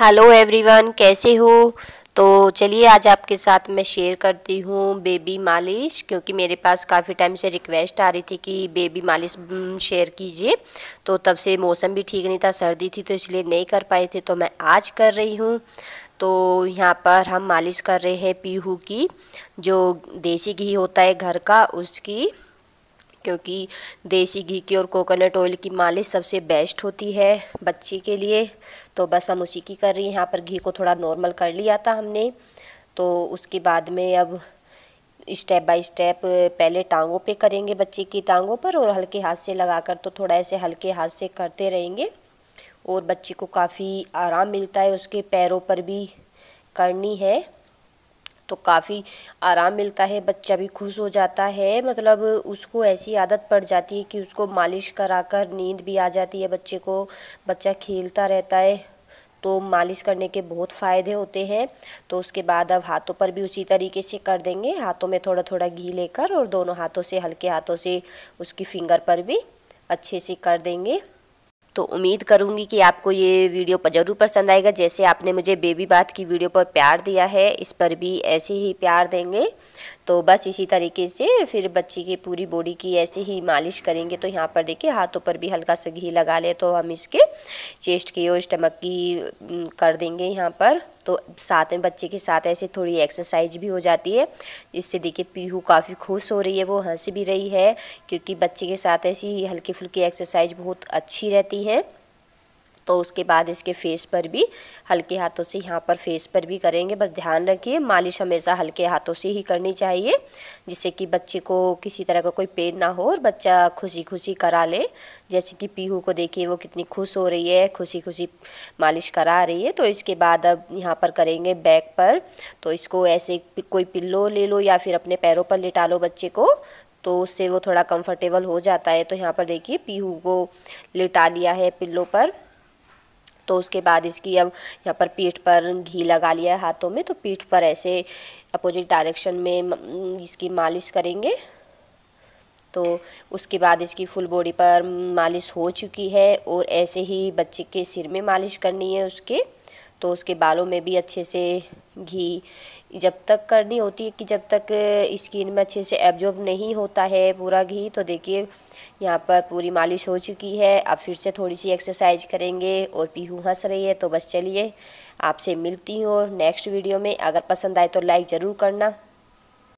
hello everyone कैसे हो तो चलिए आज आपके साथ मैं शेयर करती हूँ बेबी मालिश क्योंकि मेरे पास काफ़ी टाइम से रिक्वेस्ट आ रही थी कि बेबी मालिश शेयर कीजिए तो तब से मौसम भी ठीक नहीं था सर्दी थी तो इसलिए नहीं कर पाए थे तो मैं आज कर रही हूँ तो यहाँ पर हम मालिश कर रहे हैं पीहू की जो देसी घी होता है घर का उसकी क्योंकि देसी घी की और कोकोनट ऑयल की मालिश सबसे बेस्ट होती है बच्चे के लिए तो बस हम उसी की कर रही हैं यहाँ पर घी को थोड़ा नॉर्मल कर लिया था हमने तो उसके बाद में अब स्टेप बाय स्टेप पहले टांगों पे करेंगे बच्चे की टांगों पर और हल्के हाथ से लगाकर तो थोड़ा ऐसे हल्के हाथ से करते रहेंगे और बच्चे को काफ़ी आराम मिलता है उसके पैरों पर भी करनी है तो काफ़ी आराम मिलता है बच्चा भी खुश हो जाता है मतलब उसको ऐसी आदत पड़ जाती है कि उसको मालिश करा कर नींद भी आ जाती है बच्चे को बच्चा खेलता रहता है तो मालिश करने के बहुत फ़ायदे होते हैं तो उसके बाद अब हाथों पर भी उसी तरीके से कर देंगे हाथों में थोड़ा थोड़ा घी लेकर और दोनों हाथों से हल्के हाथों से उसकी फिंगर पर भी अच्छे से कर देंगे तो उम्मीद करूँगी कि आपको ये वीडियो पर ज़रूर पसंद आएगा जैसे आपने मुझे बेबी बात की वीडियो पर प्यार दिया है इस पर भी ऐसे ही प्यार देंगे तो बस इसी तरीके से फिर बच्ची की पूरी बॉडी की ऐसे ही मालिश करेंगे तो यहाँ पर देखिए हाथों पर भी हल्का सा घी लगा ले तो हम इसके चेस्ट की और स्टमक की कर देंगे यहाँ पर तो साथ में बच्चे के साथ ऐसे थोड़ी एक्सरसाइज भी हो जाती है जिससे देखिए पीहू काफ़ी खुश हो रही है वो हंस भी रही है क्योंकि बच्चे के साथ ऐसी हल्की फुल्की एक्सरसाइज बहुत अच्छी रहती है है तो उसके बाद इसके फेस पर भी हल्के हाथों से यहाँ पर फेस पर भी करेंगे बस ध्यान रखिए मालिश हमेशा हल्के हाथों से ही करनी चाहिए जिससे कि बच्चे को किसी तरह का को कोई पेन ना हो और बच्चा खुशी खुशी करा ले जैसे कि पीहू को देखिए वो कितनी खुश हो रही है खुशी खुशी मालिश करा रही है तो इसके बाद अब यहाँ पर करेंगे बैक पर तो इसको ऐसे कोई पिल्लो ले लो या फिर अपने पैरों पर लिटा लो बच्चे को तो उससे वो थोड़ा कंफर्टेबल हो जाता है तो यहाँ पर देखिए पीहू को लिटा लिया है पिल्लों पर तो उसके बाद इसकी अब यहाँ पर पीठ पर घी लगा लिया है हाथों में तो पीठ पर ऐसे अपोजिट डायरेक्शन में इसकी मालिश करेंगे तो उसके बाद इसकी फुल बॉडी पर मालिश हो चुकी है और ऐसे ही बच्चे के सिर में मालिश करनी है उसके तो उसके बालों में भी अच्छे से घी जब तक करनी होती है कि जब तक स्किन में अच्छे से एब्जॉर्ब नहीं होता है पूरा घी तो देखिए यहाँ पर पूरी मालिश हो चुकी है अब फिर से थोड़ी सी एक्सरसाइज करेंगे और पीहू हंस रही है तो बस चलिए आपसे मिलती हूँ नेक्स्ट वीडियो में अगर पसंद आए तो लाइक ज़रूर करना